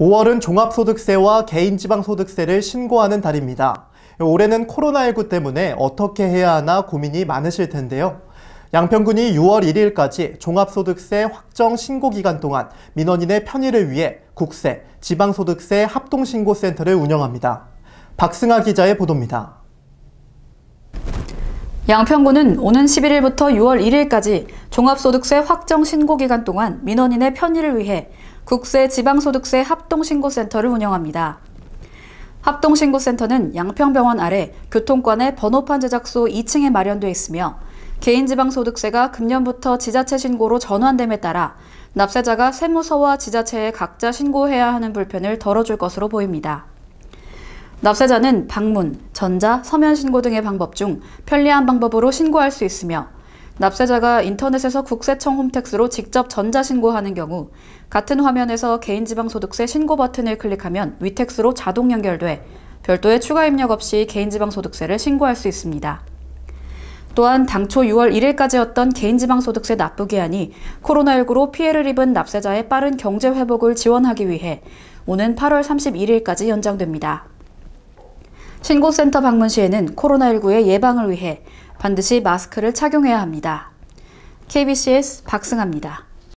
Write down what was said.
5월은 종합소득세와 개인지방소득세를 신고하는 달입니다. 올해는 코로나19 때문에 어떻게 해야 하나 고민이 많으실 텐데요. 양평군이 6월 1일까지 종합소득세 확정 신고 기간 동안 민원인의 편의를 위해 국세, 지방소득세 합동신고센터를 운영합니다. 박승아 기자의 보도입니다. 양평군은 오는 11일부터 6월 1일까지 종합소득세 확정 신고 기간 동안 민원인의 편의를 위해 국세 지방소득세 합동신고센터를 운영합니다. 합동신고센터는 양평병원 아래 교통관의 번호판 제작소 2층에 마련돼 있으며 개인지방소득세가 금년부터 지자체 신고로 전환됨에 따라 납세자가 세무서와 지자체에 각자 신고해야 하는 불편을 덜어줄 것으로 보입니다. 납세자는 방문, 전자, 서면 신고 등의 방법 중 편리한 방법으로 신고할 수 있으며 납세자가 인터넷에서 국세청 홈택스로 직접 전자신고하는 경우 같은 화면에서 개인지방소득세 신고 버튼을 클릭하면 위택스로 자동 연결돼 별도의 추가 입력 없이 개인지방소득세를 신고할 수 있습니다. 또한 당초 6월 1일까지였던 개인지방소득세 납부기한이 코로나19로 피해를 입은 납세자의 빠른 경제 회복을 지원하기 위해 오는 8월 31일까지 연장됩니다. 신고센터 방문 시에는 코로나19의 예방을 위해 반드시 마스크를 착용해야 합니다. KBCS 박승아입니다.